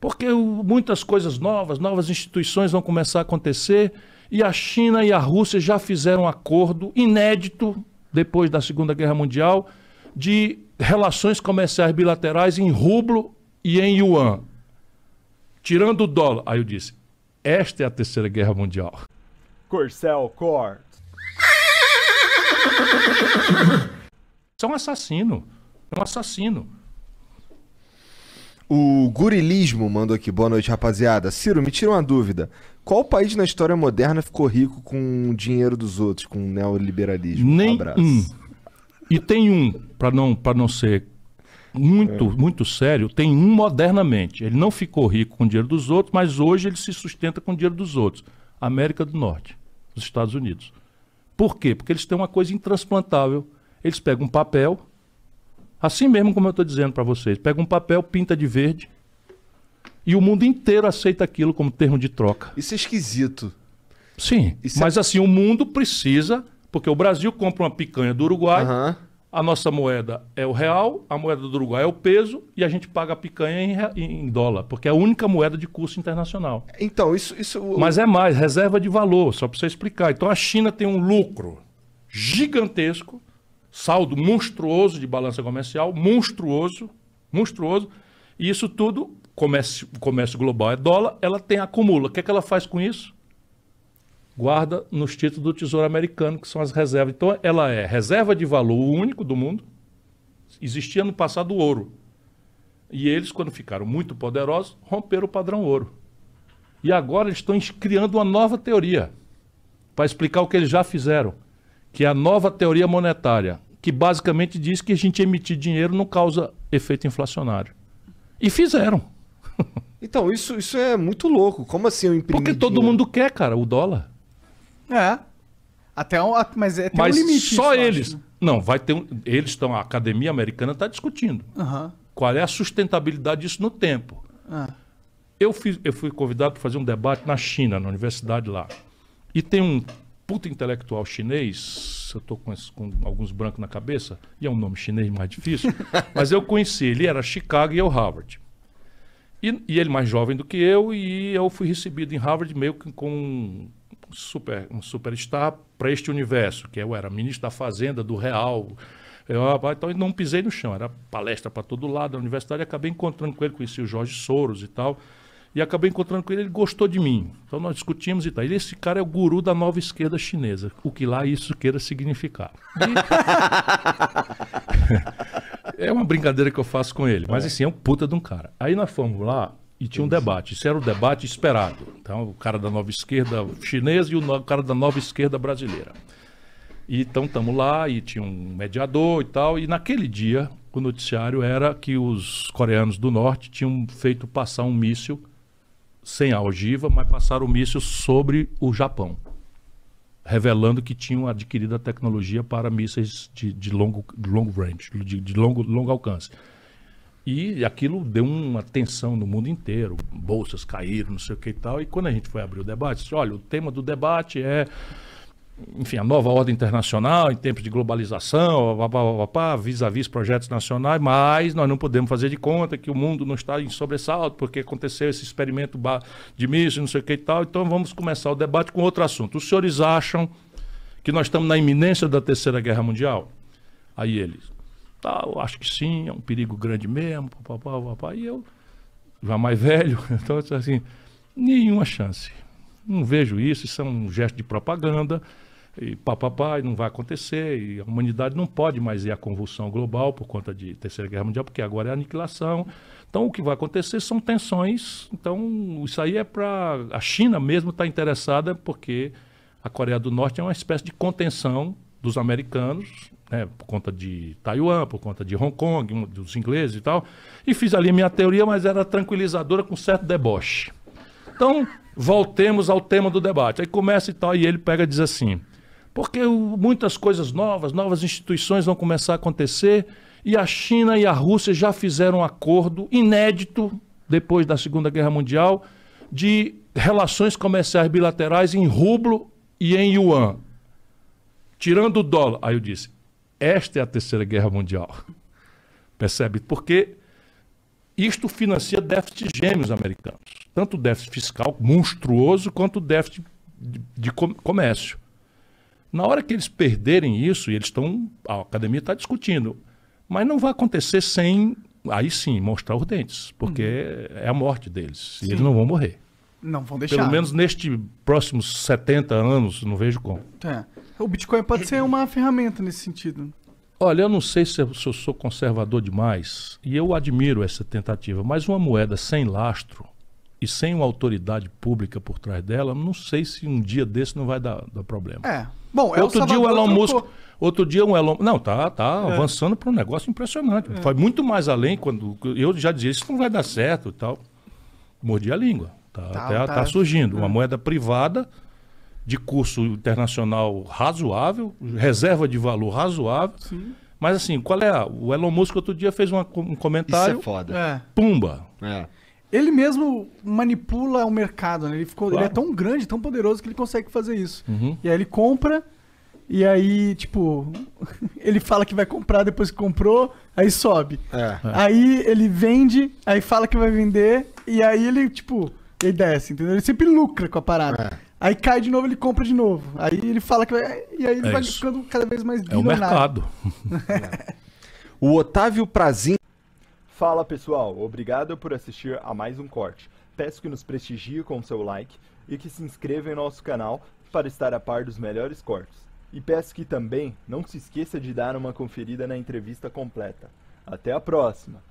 Porque muitas coisas novas, novas instituições vão começar a acontecer e a China e a Rússia já fizeram um acordo inédito depois da Segunda Guerra Mundial de relações comerciais bilaterais em rublo e em yuan. Tirando o dólar. Aí eu disse: esta é a Terceira Guerra Mundial. Corcel Court. Isso é um assassino. É um assassino. O Gurilismo mandou aqui, boa noite, rapaziada. Ciro, me tira uma dúvida. Qual país na história moderna ficou rico com o dinheiro dos outros, com o neoliberalismo? Nem um abraço. Um. E tem um, para não, não ser muito, é. muito sério, tem um modernamente. Ele não ficou rico com o dinheiro dos outros, mas hoje ele se sustenta com o dinheiro dos outros. América do Norte, os Estados Unidos. Por quê? Porque eles têm uma coisa intransplantável. Eles pegam um papel, Assim mesmo como eu estou dizendo para vocês. Pega um papel, pinta de verde e o mundo inteiro aceita aquilo como termo de troca. Isso é esquisito. Sim, Isso é mas é... assim, o mundo precisa, porque o Brasil compra uma picanha do Uruguai, uhum. a nossa moeda é o real, a moeda do Uruguai é o peso e a gente paga a picanha em, em dólar, porque é a única moeda de curso internacional. Então, isso, isso. Mas é mais, reserva de valor, só para você explicar. Então a China tem um lucro gigantesco saldo monstruoso de balança comercial, monstruoso, monstruoso. E isso tudo, comércio, comércio global é dólar, ela tem acumula. O que, é que ela faz com isso? Guarda nos títulos do Tesouro Americano, que são as reservas. Então, ela é reserva de valor único do mundo. Existia no passado o ouro. E eles, quando ficaram muito poderosos, romperam o padrão ouro. E agora eles estão criando uma nova teoria para explicar o que eles já fizeram que é a nova teoria monetária, que basicamente diz que a gente emitir dinheiro não causa efeito inflacionário. E fizeram. Então, isso, isso é muito louco. Como assim eu imprimir Porque todo dinheiro? mundo quer, cara, o dólar. É. Até um, mas é, tem mas um limite. Só isso, eles. Acho. Né? Não, vai ter um, Eles estão. A academia americana está discutindo. Uhum. Qual é a sustentabilidade disso no tempo. Uhum. Eu, fiz, eu fui convidado para fazer um debate na China, na universidade lá. E tem um puta intelectual chinês, eu tô com, esse, com alguns brancos na cabeça, e é um nome chinês mais difícil, mas eu conheci, ele era Chicago e eu Harvard. E, e, ele mais jovem do que eu, e eu fui recebido em Harvard meio que com um super, um superstar para este universo, que eu era ministro da Fazenda, do Real. Eu, então eu não pisei no chão, era palestra para todo lado, da universidade, acabei encontrando com ele, conheci o Jorge Soros e tal. E acabei encontrando com ele, ele gostou de mim. Então nós discutimos e tal. E esse cara é o guru da nova esquerda chinesa, o que lá isso queira significar. E... é uma brincadeira que eu faço com ele, mas é. assim, é um puta de um cara. Aí nós fomos lá e tinha um debate. Isso era o debate esperado. Então, o cara da nova esquerda chinesa e o cara da nova esquerda brasileira. E, então, estamos lá e tinha um mediador e tal. E naquele dia, o noticiário era que os coreanos do norte tinham feito passar um míssil sem a ogiva, mas passaram o míssil sobre o Japão, revelando que tinham adquirido a tecnologia para mísseis de, de longo, de longo range, de, de longo, longo alcance. E aquilo deu uma tensão no mundo inteiro, bolsas caíram, não sei o que e tal. E quando a gente foi abrir o debate, disse, olha, o tema do debate é enfim, a nova ordem internacional, em tempos de globalização, vis-à-vis projetos nacionais, mas nós não podemos fazer de conta que o mundo não está em sobressalto, porque aconteceu esse experimento de mísseis, não sei o que e tal. Então vamos começar o debate com outro assunto. Os senhores acham que nós estamos na iminência da Terceira Guerra Mundial? Aí eles, tá, eu acho que sim, é um perigo grande mesmo, papapá, papapá. E eu, já mais velho, então assim, nenhuma chance. Não vejo isso, isso é um gesto de propaganda e papapá, e não vai acontecer, e a humanidade não pode mais ir à convulsão global por conta de Terceira Guerra Mundial, porque agora é a aniquilação. Então, o que vai acontecer são tensões. Então, isso aí é para. A China mesmo está interessada, porque a Coreia do Norte é uma espécie de contenção dos americanos, né, por conta de Taiwan, por conta de Hong Kong, dos ingleses e tal. E fiz ali minha teoria, mas era tranquilizadora com certo deboche. Então, voltemos ao tema do debate. Aí começa e tal, e ele pega e diz assim. Porque muitas coisas novas, novas instituições vão começar a acontecer. E a China e a Rússia já fizeram um acordo inédito, depois da Segunda Guerra Mundial, de relações comerciais bilaterais em rublo e em yuan. Tirando o dólar. Aí eu disse: esta é a Terceira Guerra Mundial. Percebe? Porque isto financia déficits gêmeos americanos. Tanto déficit fiscal monstruoso quanto déficit de, de comércio. Na hora que eles perderem isso, e eles estão. A academia está discutindo. Mas não vai acontecer sem, aí sim, mostrar os dentes, porque hum. é a morte deles. Sim. E eles não vão morrer. Não vão deixar. Pelo menos neste próximos 70 anos, não vejo como. É. O Bitcoin pode ser uma ferramenta nesse sentido. Olha, eu não sei se eu, se eu sou conservador demais, e eu admiro essa tentativa, mas uma moeda sem lastro, e sem uma autoridade pública por trás dela, não sei se um dia desse não vai dar, dar problema. É. Bom, outro dia o Elon Musk, outro dia um Elon, não, tá, tá é. avançando para um negócio impressionante. É. Foi muito mais além quando eu já dizia isso não vai dar certo e tal. Mordi a língua. Tá, tá, até, tá, tá, tá surgindo uma é. moeda privada de curso internacional razoável, reserva de valor razoável. Sim. Mas assim, qual é a... O Elon Musk outro dia fez uma, um comentário. Isso é foda. É. Pumba. É ele mesmo manipula o mercado, né? Ele, ficou, claro. ele é tão grande, tão poderoso que ele consegue fazer isso. Uhum. E aí ele compra, e aí, tipo, ele fala que vai comprar depois que comprou, aí sobe. É. Aí ele vende, aí fala que vai vender, e aí ele, tipo, ele desce, entendeu? Ele sempre lucra com a parada. É. Aí cai de novo, ele compra de novo. Aí ele fala que vai. E aí ele é vai isso. ficando cada vez mais bilionário. É o mercado. o Otávio Prazinho. Fala pessoal, obrigado por assistir a mais um corte. Peço que nos prestigie com seu like e que se inscreva em nosso canal para estar a par dos melhores cortes. E peço que também não se esqueça de dar uma conferida na entrevista completa. Até a próxima!